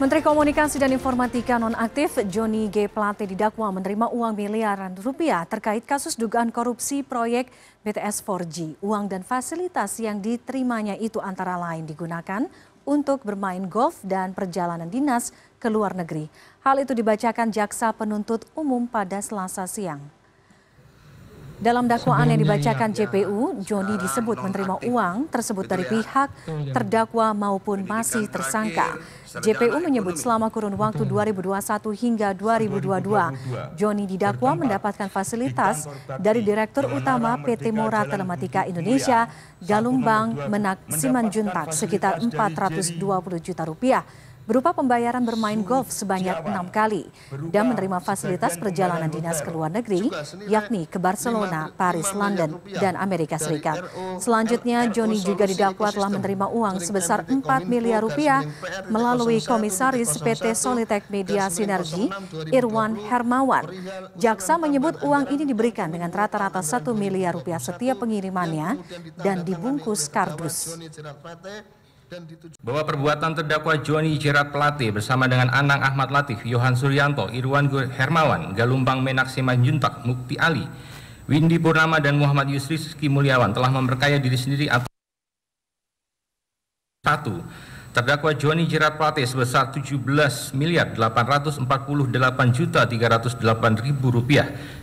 Menteri Komunikasi dan Informatika nonaktif Joni G. Plate didakwa menerima uang miliaran rupiah terkait kasus dugaan korupsi proyek BTS 4G. Uang dan fasilitas yang diterimanya itu antara lain digunakan untuk bermain golf dan perjalanan dinas ke luar negeri. Hal itu dibacakan jaksa penuntut umum pada Selasa siang. Dalam dakwaan yang dibacakan ya, JPU, Joni disebut menerima uang ya. tersebut dari pihak terdakwa maupun masih tersangka. JPU menyebut selama kurun waktu 2021 hingga 2022, Joni didakwa mendapatkan fasilitas dari Direktur Utama PT Mora Telematika Indonesia, Galumbang Menak Simanjuntak sekitar 420 juta rupiah berupa pembayaran bermain golf sebanyak enam kali dan menerima fasilitas perjalanan dinas ke luar negeri, yakni ke Barcelona, Paris, London, dan Amerika Serikat. Selanjutnya, Joni juga didakwa telah menerima uang sebesar 4 miliar rupiah melalui Komisaris PT Solitek Media Sinergi, Irwan Hermawan. Jaksa menyebut uang ini diberikan dengan rata-rata 1 miliar rupiah setiap pengirimannya dan dibungkus kardus dan ditujukan Bahwa perbuatan terdakwa Joni Jerat Plate bersama dengan Anang Ahmad Latif, Yohan Suryanto, Irwan Hermawan, Galumbang Menak Simanjuntak, Mukti Ali, Windy Purnama dan Muhammad Yusri Ski Mulyawan telah memperkaya diri sendiri atau satu Terdakwa Joni Jerat Plate sebesar 17 miliar 848 juta 308 ribu rupiah